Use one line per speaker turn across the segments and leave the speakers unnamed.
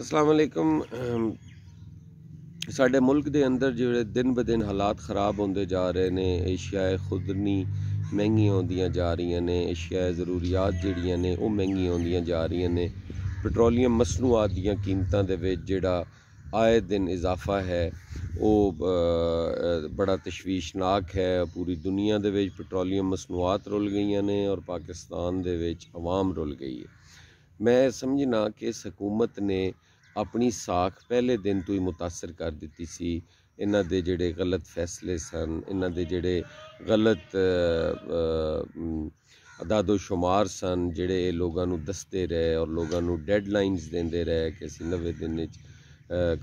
ਅਸਲਾਮ ਅਲੈਕਮ ਸਾਡੇ ਮੁਲਕ ਦੇ ਅੰਦਰ ਜਿਹੜੇ ਦਿਨ ਦਿਨ ਹਾਲਾਤ ਖਰਾਬ ਹੁੰਦੇ ਜਾ ਰਹੇ ਨੇ ਏਸ਼ੀਆਏ ਖੁਦਨੀ ਮਹਿੰਗੀਆਂ ਹੁੰਦੀਆਂ ਜਾ ਰਹੀਆਂ ਨੇ ਏਸ਼ੀਆਏ ਜ਼ਰੂਰੀਅਤ ਜਿਹੜੀਆਂ ਨੇ ਉਹ ਮਹਿੰਗੀਆਂ ਹੁੰਦੀਆਂ ਜਾ ਰਹੀਆਂ ਨੇ ਪੈਟਰੋਲੀਅਮ ਮਸਨੂਆਤ ਦੀਆਂ ਕੀਮਤਾਂ ਦੇ ਵਿੱਚ ਜਿਹੜਾ ਆਏ ਦਿਨ ਇਜ਼ਾਫਾ ਹੈ ਉਹ ਬੜਾ ਤਸ਼ਵੀਸ਼ਨਾਕ ਹੈ ਪੂਰੀ ਦੁਨੀਆ ਦੇ ਵਿੱਚ ਪੈਟਰੋਲੀਅਮ ਮਸਨੂਆਤ ਰੁੱਲ ਗਈਆਂ ਨੇ ਔਰ ਪਾਕਿਸਤਾਨ ਦੇ ਵਿੱਚ ਆਵਾਮ ਰੁੱਲ ਗਈ ਹੈ ਮੈਂ ਸਮਝਣਾ ਕਿ ਇਸ ਹਕੂਮਤ ਨੇ ਆਪਣੀ ਸਾਖ ਪਹਿਲੇ ਦਿਨ ਤੋਂ ਹੀ متاثر ਕਰ ਦਿੱਤੀ ਸੀ ਇਹਨਾਂ ਦੇ ਜਿਹੜੇ ਗਲਤ ਫੈਸਲੇ ਸਨ ਇਹਨਾਂ ਦੇ ਜਿਹੜੇ ਗਲਤ ਅਦਾਦੋ شمار ਸਨ ਜਿਹੜੇ ਲੋਕਾਂ ਨੂੰ ਦੱਸਦੇ ਰਹੇ ਔਰ ਲੋਕਾਂ ਨੂੰ ਡੈਡਲਾਈਨਸ ਦਿੰਦੇ ਰਹੇ ਕਿ ਅਸੀਂ 90 ਦਿਨ ਵਿੱਚ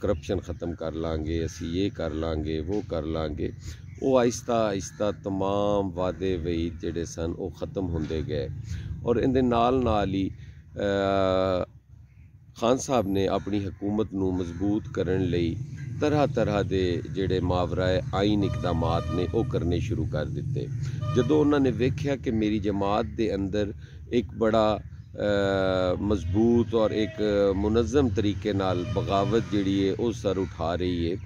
ਕਰਪਸ਼ਨ ਖਤਮ ਕਰ ਲਾਂਗੇ ਅਸੀਂ ਇਹ ਕਰ ਲਾਂਗੇ ਉਹ ਕਰ ਲਾਂਗੇ ਉਹ ਆਇਸਤਾ ਆਇਸਤਾ तमाम ਵਾਦੇ ਵਈ ਜਿਹੜੇ ਸਨ ਉਹ ਖਤਮ ਹੁੰਦੇ ਗਏ ਔਰ ਇਹਦੇ ਨਾਲ ਨਾਲ ਹੀ ਖਾਨ ਸਾਹਿਬ ਨੇ ਆਪਣੀ ਹਕੂਮਤ ਨੂੰ ਮਜ਼ਬੂਤ ਕਰਨ ਲਈ ਤਰ੍ਹਾਂ ਤਰ੍ਹਾਂ ਦੇ ਜਿਹੜੇ ਮਾਵਰਾਏ ਆਈਨ ਇਕਦਾਮਾਤ ਨੇ ਉਹ ਕਰਨੇ ਸ਼ੁਰੂ ਕਰ ਦਿੱਤੇ ਜਦੋਂ ਉਹਨਾਂ ਨੇ ਵੇਖਿਆ ਕਿ ਮੇਰੀ ਜਮਾਤ ਦੇ ਅੰਦਰ ਇੱਕ ਬੜਾ ਮਜ਼ਬੂਤ ਔਰ ਇੱਕ ਮੁਨਜ਼ਮ ਤਰੀਕੇ ਨਾਲ ਬਗਾਵਤ ਜਿਹੜੀ ਹੈ ਉਹ ਸਰ ਉਠਾ ਰਹੀ ਹੈ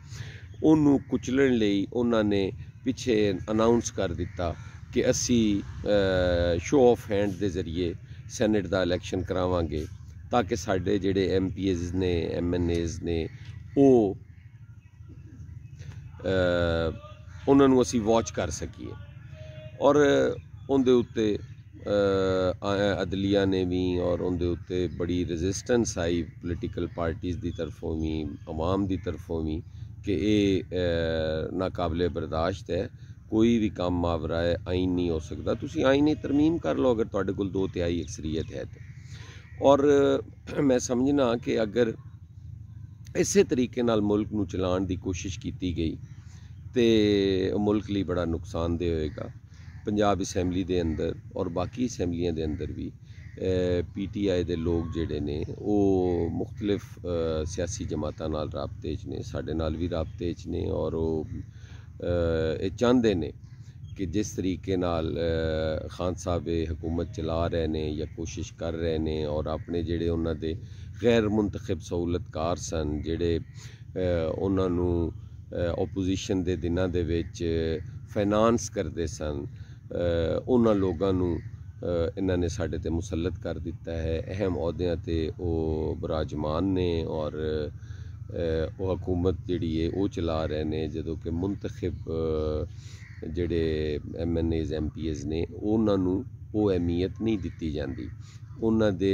ਉਹਨੂੰ ਕੁਚਲਣ ਲਈ ਉਹਨਾਂ ਨੇ ਪਿੱਛੇ ਅਨਾਉਂਸ ਕਰ ਦਿੱਤਾ ਕਿ ਅਸੀਂ ਸ਼ੋਅ ਆਫ ਹੈਂਡ ਦੇ ਜ਼ਰੀਏ ਸੈਨੇਟ ਦਾ ਇਲੈਕਸ਼ਨ ਕਰਾਵਾਂਗੇ ਤਾਂ ਕਿ ਸਾਡੇ ਜਿਹੜੇ ਐਮਪੀਜ਼ ਨੇ ਐਮਐਨਏਜ਼ ਨੇ ਉਹ ਉਹਨਾਂ ਨੂੰ ਅਸੀਂ ਵਾਚ ਕਰ ਸਕੀਏ ਔਰ ਉਹਦੇ ਉੱਤੇ ਅਦਲੀਆ ਨੇ ਵੀ ਔਰ ਉਹਦੇ ਉੱਤੇ ਬੜੀ ਰੈਜ਼ਿਸਟੈਂਸ ਆਈ ਪੋਲੀਟੀਕਲ ਪਾਰਟੀਆਂ ਦੀ ਤਰਫੋਂ ਵੀ ਆਵਾਮ ਦੀ ਤਰਫੋਂ ਵੀ ਕਿ ਇਹ ਨਾਕਾਬਲੇ ਬਰਦਾਸ਼ਤ ਹੈ ਕੋਈ ਵੀ ਕੰਮ ਆਵਰਾ ਹੈ ਆਇਨ ਨਹੀਂ ਹੋ ਸਕਦਾ ਤੁਸੀਂ ਨਹੀਂ ਤਰਮੀਮ ਕਰ ਲਓ ਅਗਰ ਤੁਹਾਡੇ ਕੋਲ ਦੋ ਤਿਹਾਈ ਅਕਸਰੀਅਤ ਹੈ ਤੇ ਔਰ ਮੈਂ ਸਮਝਣਾ ਕਿ ਅਗਰ ਇਸੇ ਤਰੀਕੇ ਨਾਲ ਮੁਲਕ ਨੂੰ ਚਲਾਉਣ ਦੀ ਕੋਸ਼ਿਸ਼ ਕੀਤੀ ਗਈ ਤੇ ਮੁਲਕ ਲਈ ਬੜਾ ਨੁਕਸਾਨਦੇ ਹੋਏਗਾ ਪੰਜਾਬ ਅਸੈਂਬਲੀ ਦੇ ਅੰਦਰ ਔਰ ਬਾਕੀ ਅਸੈਂਬਲੀਆਂ ਦੇ ਅੰਦਰ ਵੀ ਪੀਟੀਆਈ ਦੇ ਲੋਕ ਜਿਹੜੇ ਨੇ ਉਹ ਮੁxtਲਫ ਸਿਆਸੀ ਜਮਾਤਾਂ ਨਾਲ ਰਾਬਤੇ 'ਚ ਨੇ ਸਾਡੇ ਨਾਲ ਵੀ ਰਾਬਤੇ 'ਚ ਨੇ ਔਰ ਉਹ ਇਹ ਚਾਹੁੰਦੇ ਨੇ ਕਿ ਜਿਸ ਤਰੀਕੇ ਨਾਲ ਖਾਨ ਸਾਹਿਬ ਇਹ ਹਕੂਮਤ ਚਲਾ ਰਹੇ ਨੇ ਜਾਂ ਕੋਸ਼ਿਸ਼ ਕਰ ਰਹੇ ਨੇ ਔਰ ਆਪਣੇ ਜਿਹੜੇ ਉਹਨਾਂ ਦੇ ਗੈਰ ਮੁੰਤਖਬ ਸਹੂਲਤਕਾਰ ਸਨ ਜਿਹੜੇ ਉਹਨਾਂ ਨੂੰ ਆਪੋਜੀਸ਼ਨ ਦੇ ਦਿਨਾਂ ਦੇ ਵਿੱਚ ਫਾਈਨਾਂਸ ਕਰਦੇ ਸਨ ਉਹਨਾਂ ਲੋਕਾਂ ਨੂੰ ਇਹਨਾਂ ਨੇ ਸਾਡੇ ਤੇ ਮੁਸੱਲਤ ਕਰ ਦਿੱਤਾ ਹੈ ਅਹਿਮ ਅਹੁਦਿਆਂ ਤੇ ਉਹ ਬਰਾਜਮਾਨ ਨੇ ਔਰ ਉਹ ਹਕੂਮਤ ਜਿਹੜੀ ਹੈ ਉਹ ਚਲਾ ਰਹੇ ਨੇ ਜਦੋਂ ਕਿ ਮੁੰਤਖਬ ਜਿਹੜੇ ਪੀ ਐਮਪੀਐਸ ਨੇ ਉਹਨਾਂ ਨੂੰ ਉਹ ਅਹਿਮੀਅਤ ਨਹੀਂ ਦਿੱਤੀ ਜਾਂਦੀ ਉਹਨਾਂ ਦੇ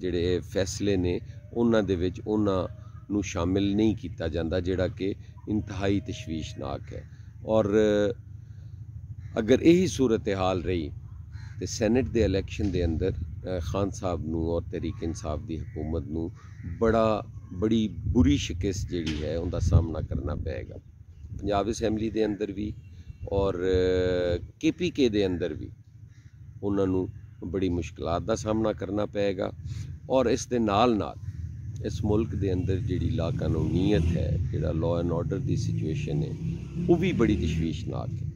ਜਿਹੜੇ ਫੈਸਲੇ ਨੇ ਉਹਨਾਂ ਦੇ ਵਿੱਚ ਉਹਨਾਂ ਨੂੰ ਸ਼ਾਮਿਲ ਨਹੀਂ ਕੀਤਾ ਜਾਂਦਾ ਜਿਹੜਾ ਕਿ ਇੰਤਹਾਈ ਤਸ਼ਵੀਸ਼ਨਾਕ ਹੈ ਔਰ ਅਗਰ ਇਹੀ ਸੂਰਤ ਹਾਲ ਰਹੀ ਤੇ ਸੈਨੇਟ ਦੇ ਇਲੈਕਸ਼ਨ ਦੇ ਅੰਦਰ ਖਾਨ ਸਾਹਿਬ ਨੂੰ ਔਰ ਤਰੀਕ ਇਨਸਾਫ ਦੀ ਹਕੂਮਤ ਨੂੰ ਬੜਾ ਬੜੀ ਬੁਰੀ ਸ਼ਿਕਸਤ ਜਿਹੜੀ ਹੈ ਉਹਦਾ ਸਾਹਮਣਾ ਕਰਨਾ ਪਏਗਾ ਪੰਜਾਬ ਅਸੈਂਬਲੀ ਦੇ ਅੰਦਰ ਵੀ ਔਰ ਕੇਪੀਕੇ ਦੇ ਅੰਦਰ ਵੀ ਉਹਨਾਂ ਨੂੰ ਬੜੀ ਮੁਸ਼ਕਲਾਂ ਦਾ ਸਾਹਮਣਾ ਕਰਨਾ ਪਏਗਾ ਔਰ ਇਸ ਦੇ ਨਾਲ ਨਾਲ ਇਸ ਮੁਲਕ ਦੇ ਅੰਦਰ ਜਿਹੜੀ ਲਾ ਕਾਨੂੰਨੀਅਤ ਹੈ ਜਿਹੜਾ ਲਾਅ ਐਂਡ ਆਰਡਰ ਦੀ ਸਿਚੁਏਸ਼ਨ ਹੈ ਉਹ ਵੀ ਬੜੀ ਤਸ਼ਵੀਸ਼ਨਾਕ ਹੈ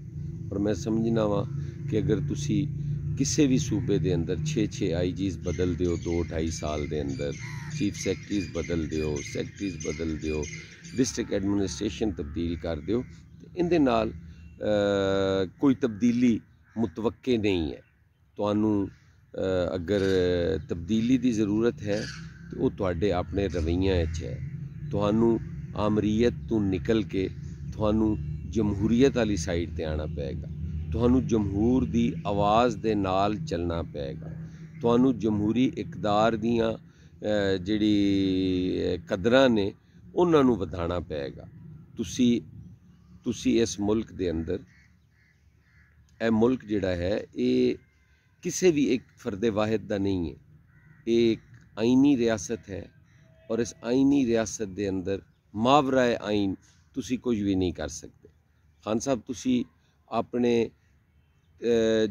ਪਰ ਮੈਂ ਸਮਝਣਾ ਵਾਂ ਕਿ ਅਗਰ ਤੁਸੀਂ ਕਿਸੇ ਵੀ ਸੂਬੇ ਦੇ ਅੰਦਰ 6-6 ਆਈਜੀਸ ਬਦਲ ਦਿਓ 2-2.5 ਸਾਲ ਦੇ ਅੰਦਰ ਚੀਫ ਸੈਕਟਰੀਜ਼ ਬਦਲ ਦਿਓ ਸੈਕਟਰੀਜ਼ ਬਦਲ ਦਿਓ ਡਿਸਟ੍ਰਿਕਟ ਐਡਮਿਨਿਸਟ੍ਰੇਸ਼ਨ ਤਬਦੀਲ ਕਰ ਦਿਓ ਇਹਦੇ ਨਾਲ ਕੋਈ ਤਬਦੀਲੀ ਮੁਤਵੱਕੇ ਨਹੀਂ ਹੈ ਤੁਹਾਨੂੰ ਅਗਰ ਤਬਦੀਲੀ ਦੀ ਜ਼ਰੂਰਤ ਹੈ ਤੇ ਉਹ ਤੁਹਾਡੇ ਆਪਣੇ ਰਵਈਆਂ ਵਿੱਚ ਹੈ ਤੁਹਾਨੂੰ ਆਮਰੀਅਤ ਤੋਂ ਨਿਕਲ ਕੇ ਤੁਹਾਨੂੰ ਜਮਹੂਰੀਅਤ ਵਾਲੀ ਸਾਈਡ ਤੇ ਆਣਾ ਪਏਗਾ ਤੁਹਾਨੂੰ ਜਮਹੂਰ ਦੀ ਆਵਾਜ਼ ਦੇ ਨਾਲ ਚੱਲਣਾ ਪਏਗਾ ਤੁਹਾਨੂੰ ਜਮਹੂਰੀ ਇਕਦਾਰ ਦੀਆਂ ਜਿਹੜੀ ਕਦਰਾਂ ਨੇ ਉਹਨਾਂ ਨੂੰ ਵਧਾਣਾ ਪਏਗਾ ਤੁਸੀਂ ਤੁਸੀਂ ਇਸ ਮੁਲਕ ਦੇ ਅੰਦਰ ਇਹ ਮੁਲਕ ਜਿਹੜਾ ਹੈ ਇਹ ਕਿਸੇ ਵੀ ਇੱਕ ਫਰਦ ਵਾਹਿਦ ਦਾ ਨਹੀਂ ਹੈ ਇਹ ਇੱਕ ਆਇਨੀ ਰਿਆਸਤ ਹੈ ਔਰ ਇਸ ਆਇਨੀ ਰਿਆਸਤ ਦੇ ਅੰਦਰ ਮਾਵਰਾਏ ਆਇਨ ਤੁਸੀਂ ਕੁਝ ਵੀ ਨਹੀਂ ਕਰ ਸਕਦੇ ਖਾਨ ਸਾਹਿਬ ਤੁਸੀਂ ਆਪਣੇ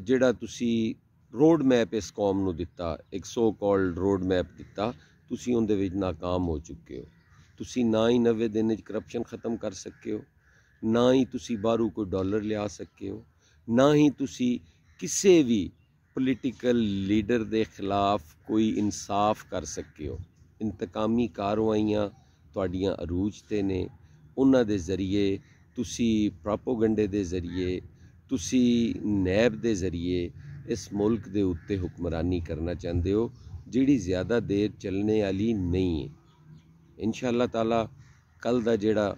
ਜਿਹੜਾ ਤੁਸੀਂ ਰੋਡ ਮੈਪ ਇਸ ਕੌਮ ਨੂੰ ਦਿੱਤਾ ਇੱਕ ਸੋ ਕਾਲਡ ਰੋਡ ਮੈਪ ਦਿੱਤਾ ਤੁਸੀਂ ਉਹਦੇ ਵਿੱਚ ناکਾਮ ਹੋ ਚੁੱਕੇ ਹੋ ਤੁਸੀਂ ਨਾ ਹੀ 90 ਦਿਨ ਵਿੱਚ ਕਰਪਸ਼ਨ ਖਤਮ ਕਰ ਸਕੇ ਹੋ ਨਾ ਹੀ ਤੁਸੀਂ ਬਾਹਰੋਂ ਕੋਈ ਡਾਲਰ ਲਿਆ ਸਕੇ ਹੋ ਨਾ ਹੀ ਤੁਸੀਂ ਕਿਸੇ ਵੀ ਪੋਲੀਟੀਕਲ ਲੀਡਰ ਦੇ ਖਿਲਾਫ ਕੋਈ ਇਨਸਾਫ ਕਰ ਸਕੇ ਹੋ ਇੰਤਕਾਮੀ ਕਾਰਵਾਈਆਂ ਤੁਹਾਡੀਆਂ ਅਰੂਜ ਤੇ ਨੇ ਉਹਨਾਂ ਦੇ ਜ਼ਰੀਏ ਤੁਸੀਂ ਪ੍ਰੋਪਗੈਂਡੇ ਦੇ ਜ਼ਰੀਏ ਤੁਸੀਂ ਨੈਬ ਦੇ ਜ਼ਰੀਏ ਇਸ ਮੁਲਕ ਦੇ ਉੱਤੇ ਹੁਕਮਰਾਨੀ ਕਰਨਾ ਚਾਹੁੰਦੇ ਹੋ ਜਿਹੜੀ ਜ਼ਿਆਦਾ ਦੇਰ ਚੱਲਣੇ ਵਾਲੀ ਨਹੀਂ ਹੈ ਇਨਸ਼ਾਅੱਲਾ ਤਾਲਾ ਕੱਲ ਦਾ ਜਿਹੜਾ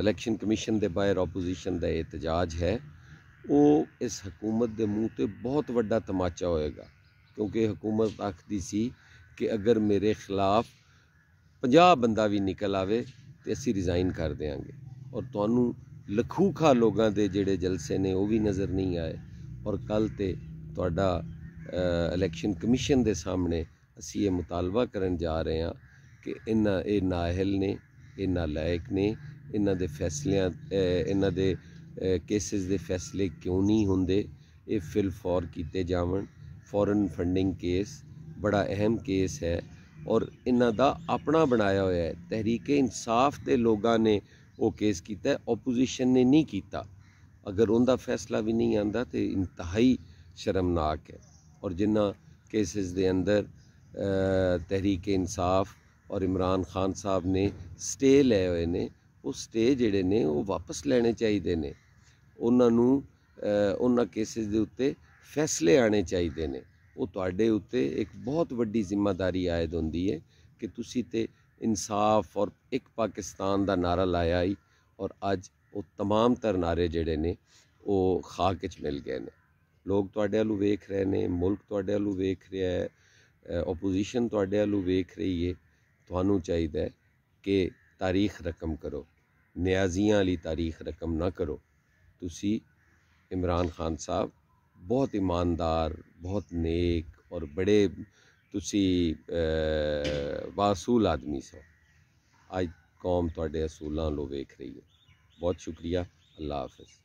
ਇਲੈਕਸ਼ਨ ਕਮਿਸ਼ਨ ਦੇ ਬਾਹਰ ਆਪੋਜੀਸ਼ਨ ਦਾ ਇਤਜਾਜ ਹੈ ਉਹ ਇਸ ਹਕੂਮਤ ਦੇ ਮੂੰਹ ਤੇ ਬਹੁਤ ਵੱਡਾ ਤਮਾਚਾ ਹੋਏਗਾ ਕਿਉਂਕਿ ਹਕੂਮਤ ਆਖਦੀ ਸੀ ਕਿ ਅਗਰ ਮੇਰੇ ਖਿਲਾਫ 50 ਬੰਦਾ ਵੀ ਨਿਕਲ ਆਵੇ ਤੇ ਅਸੀਂ ਰਿਜ਼ਾਈਨ ਕਰ ਦੇਵਾਂਗੇ ਔਰ ਤੁਹਾਨੂੰ ਲਖੂਖਾ ਲੋਕਾਂ ਦੇ ਜਿਹੜੇ ਜਲਸੇ ਨੇ ਉਹ ਵੀ ਨਜ਼ਰ ਨਹੀਂ ਆਏ ਔਰ ਕੱਲ ਤੇ ਤੁਹਾਡਾ ਇਲੈਕਸ਼ਨ ਕਮਿਸ਼ਨ ਦੇ ਸਾਹਮਣੇ ਅਸੀਂ ਇਹ ਮੁਤਾਲਬਾ ਕਰਨ ਜਾ ਰਹੇ ਹਾਂ ਕਿ ਇਹਨਾਂ ਇਹ ਨਾਹਿਲ ਨੇ ਇਹ ਲਾਇਕ ਨੇ ਇਹਨਾਂ ਦੇ ਫੈਸਲਿਆਂ ਇਹਨਾਂ ਦੇ ਕੇਸਿਸ ਦੇ ਫੈਸਲੇ ਕਿਉਂ ਨਹੀਂ ਹੁੰਦੇ ਇਹ ਫਿਲ ਫੋਰ ਕੀਤੇ ਜਾਵਣ ਫੋਰਨ ਫੰਡਿੰਗ ਕੇਸ ਬੜਾ ਅਹਿਮ ਕੇਸ ਹੈ ਔਰ ਇਹਨਾਂ ਦਾ ਆਪਣਾ ਬਣਾਇਆ ਹੋਇਆ ਹੈ ਤਹਿਰੀਕੇ ਇਨਸਾਫ ਦੇ ਲੋਕਾਂ ਨੇ ਉਹ ਕੇਸ ਕੀਤਾ ਆਪੋਜੀਸ਼ਨ ਨੇ ਨਹੀਂ ਕੀਤਾ ਅਗਰ ਉਹਦਾ ਫੈਸਲਾ ਵੀ ਨਹੀਂ ਆਂਦਾ ਤੇ ਇੰਤਹਾਈ ਸ਼ਰਮਨਾਕ ਹੈ ਔਰ ਜਿਨ੍ਹਾਂ ਕੇਸਿਸ ਦੇ ਅੰਦਰ ਤਹਿਰੀਕ ਇਨਸਾਫ ਔਰ ਇਮਰਾਨ ਖਾਨ ਸਾਹਿਬ ਨੇ ਸਟੇ ਲਏ ਹੋਏ ਨੇ ਉਹ ਸਟੇ ਜਿਹੜੇ ਨੇ ਉਹ ਵਾਪਸ ਲੈਣੇ ਚਾਹੀਦੇ ਨੇ ਉਹਨਾਂ ਨੂੰ ਉਹਨਾਂ ਕੇਸਿਸ ਦੇ ਉੱਤੇ ਫੈਸਲੇ ਆਣੇ ਚਾਹੀਦੇ ਨੇ ਉਹ ਤੁਹਾਡੇ ਉੱਤੇ ਇੱਕ ਬਹੁਤ ਵੱਡੀ ਜ਼ਿੰਮੇਵਾਰੀ ਆਇਦ ਹੁੰਦੀ ਹੈ ਕਿ ਤੁਸੀਂ ਤੇ ਇਨਸਾਫ ਔਰ ਇੱਕ ਪਾਕਿਸਤਾਨ ਦਾ ਨਾਰਾ ਲਾਇਆ ਹੀ ਔਰ ਅੱਜ ਉਹ तमाम ਤਰਨਾਰੇ ਨਾਰੇ ਜਿਹੜੇ ਨੇ ਉਹ ਖਾਕ ਵਿੱਚ ਮਿਲ ਗਏ ਨੇ ਲੋਕ ਤੁਹਾਡੇ ਵੱਲ ਵੇਖ ਰਹੇ ਨੇ ਮੁਲਕ ਤੁਹਾਡੇ ਵੱਲ ਵੇਖ ਰਿਹਾ ਹੈ ਆਪੋਜੀਸ਼ਨ ਤੁਹਾਡੇ ਵੱਲ ਵੇਖ ਰਹੀ ਹੈ ਤੁਹਾਨੂੰ ਚਾਹੀਦਾ ਹੈ ਕਿ ਤਾਰੀਖ ਰਕਮ ਕਰੋ ਨਿਆਜ਼ੀਆਂ ਵਾਲੀ ਤਾਰੀਖ ਰਕਮ ਨਾ ਕਰੋ ਤੁਸੀਂ ਇਮਰਾਨ ਖਾਨ ਸਾਹਿਬ ਬਹੁਤ ਇਮਾਨਦਾਰ ਬਹੁਤ ਨੇਕ ਔਰ ਬੜੇ ਤੁਸੀਂ ਵਾਸੂਲ ਆਦਮੀ ਸੋ ਅੱਜ ਕੌਮ ਤੁਹਾਡੇ ਅਸੂਲਾਂ ਨੂੰ ਵੇਖ ਰਹੀ ਹੈ ਬਹੁਤ ਸ਼ੁਕਰੀਆ ਅੱਲਾ ਹਾਫਿਜ਼